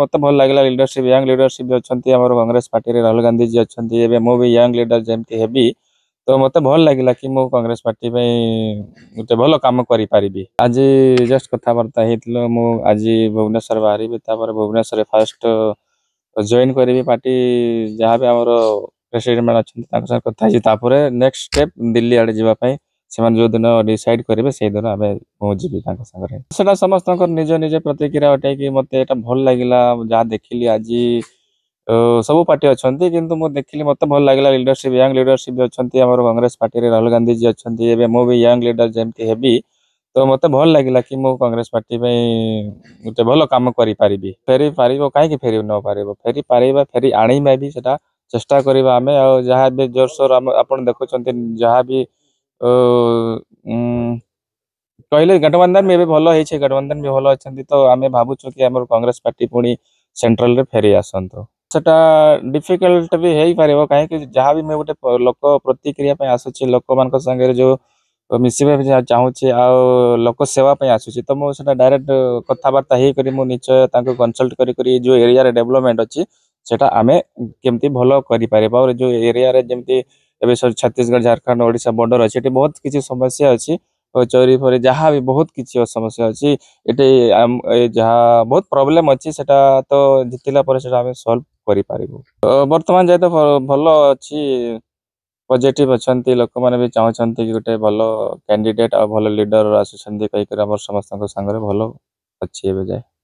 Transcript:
ମତେ ଭଲ ଲାଗିଲା ଲିଡରସିପ୍ ୟଙ୍ଗ ଲିଡରସିପ୍ ଅଛନ୍ତି ଆମର କଂଗ୍ରେସ ପାର୍ଟିରେ ରାହୁଲ ଗାନ୍ଧିଜୀ ଅଛନ୍ତି ଏବେ ମୁଁ ବି ୟଙ୍ଗ ଲିଡର ଯେମିତି ହେବି ତ ମତେ ଭଲ ଲାଗିଲା କି ମୁଁ କଂଗ୍ରେସ ପାର୍ଟି ପାଇଁ ଗୋଟେ ଭଲ କାମ କରିପାରିବି ଆଜି ଜଷ୍ଟ କଥାବାର୍ତ୍ତା ହେଇଥିଲୁ ମୁଁ ଆଜି ଭୁବନେଶ୍ୱର ବାହାରିବି ତାପରେ ଭୁବନେଶ୍ୱରରେ ଫାର୍ଷ୍ଟ ଜଏନ୍ କରିବି ପାର୍ଟି ଯାହା ବି ଆମର ପ୍ରେସିଡେଣ୍ଟ ମାନେ ଅଛନ୍ତି ତାଙ୍କ ସାଙ୍ଗେ କଥା ହେଇଛି ତାପରେ ନେକ୍ସଟ ଷ୍ଟେପ୍ ଦିଲ୍ଲୀ ଆଡ଼େ ଯିବା ପାଇଁ ସେମାନେ ଯୋଉଦିନ ଡିସାଇଡ୍ କରିବେ ସେଇଦିନ ଆମେ ମୁଁ ଯିବି ତାଙ୍କ ସାଙ୍ଗରେ ସେଟା ସମସ୍ତଙ୍କର ନିଜ ନିଜ ପ୍ରତିକ୍ରିୟା ଅଟେ କି ମୋତେ ଏଇଟା ଭଲ ଲାଗିଲା ଯାହା ଦେଖିଲି ଆଜି ସବୁ ପାର୍ଟି ଅଛନ୍ତି କିନ୍ତୁ ମୁଁ ଦେଖିଲି ମୋତେ ଭଲ ଲାଗିଲା ଲିଡରସିପ୍ ୟଙ୍ଗ ଲିଡରସିପ୍ ବି ଅଛନ୍ତି ଆମର କଂଗ୍ରେସ ପାର୍ଟିରେ ରାହୁଲ ଗାନ୍ଧିଜୀ ଅଛନ୍ତି ଏବେ ମୁଁ ବି ୟଙ୍ଗ ଲିଡର ଯେମିତି ହେବି ତ ମୋତେ ଭଲ ଲାଗିଲା କି ମୁଁ କଂଗ୍ରେସ ପାର୍ଟି ପାଇଁ ଗୋଟେ ଭଲ କାମ କରିପାରିବି ଫେରି ପାରିବ କାହିଁକି ଫେରି ନ ପାରିବ ଫେରି ପାରିବା ଫେରି ଆଣିବା ବି ସେଟା ଚେଷ୍ଟା କରିବା ଆମେ ଆଉ ଯାହା ବି ଜୋରସୋର ଆପଣ ଦେଖୁଛନ୍ତି ଯାହା ବି କହିଲେ ଗଠବନ୍ଧନ ବି ଏବେ ଭଲ ହେଇଛି ଗଠବନ୍ଧନ ବି ଭଲ ଅଛନ୍ତି ତ ଆମେ ଭାବୁଛୁ କି ଆମର କଂଗ୍ରେସ ପାର୍ଟି ପୁଣି ସେଣ୍ଟ୍ରାଲରେ ଫେରି ଆସନ୍ତୁ ସେଟା ଡିଫିକଲ୍ଟ ବି ହେଇପାରିବ କାହିଁକି ଯାହା ବି ମୁଁ ଗୋଟେ ଲୋକ ପ୍ରତିକ୍ରିୟା ପାଇଁ ଆସୁଛି ଲୋକମାନଙ୍କ ସାଙ୍ଗରେ ଯେଉଁ ମିଶିବା ପାଇଁ ଚାହୁଁଛି ଆଉ ଲୋକ ସେବା ପାଇଁ ଆସୁଛି ତ ମୁଁ ସେଟା ଡାଇରେକ୍ଟ କଥାବାର୍ତ୍ତା ହେଇକରି ମୁଁ ନିଶ୍ଚୟ ତାଙ୍କୁ କନସଲ୍ଟ କରିକରି ଯେଉଁ ଏରିଆରେ ଡେଭଲପମେଣ୍ଟ ଅଛି ସେଟା ଆମେ କେମିତି ଭଲ କରିପାରିବା ଆଉ ଯେଉଁ ଏରିଆରେ ଯେମିତି ଏବେ ଛତିଶଗଡ଼ ଝାଡ଼ଖଣ୍ଡ ଓଡ଼ିଶା ବର୍ଡର ଅଛି ଏଠି ବହୁତ କିଛି ସମସ୍ୟା ଅଛି ଚୋରି ଫୋରି ଯାହା ବି ବହୁତ କିଛି ସମସ୍ୟା ଅଛି ଏଠି ଯାହା ବହୁତ ପ୍ରୋବ୍ଲେମ୍ ଅଛି ସେଟା ତ ଜିତିଲା ପରେ ସେଟା ଆମେ ସଲ୍ଭ କରିପାରିବୁ ବର୍ତ୍ତମାନ ଯାଇ ତ ଭଲ ଅଛି ପଜିଟିଭ୍ ଅଛନ୍ତି ଲୋକମାନେ ବି ଚାହୁଁଛନ୍ତି କି ଗୋଟେ ଭଲ କ୍ୟାଣ୍ଡିଡେଟ୍ ଆଉ ଭଲ ଲିଡର ଆସୁଛନ୍ତି କହିକରି ଆମର ସମସ୍ତଙ୍କ ସାଙ୍ଗରେ ଭଲ ଅଛି ଏବେ ଯାଏ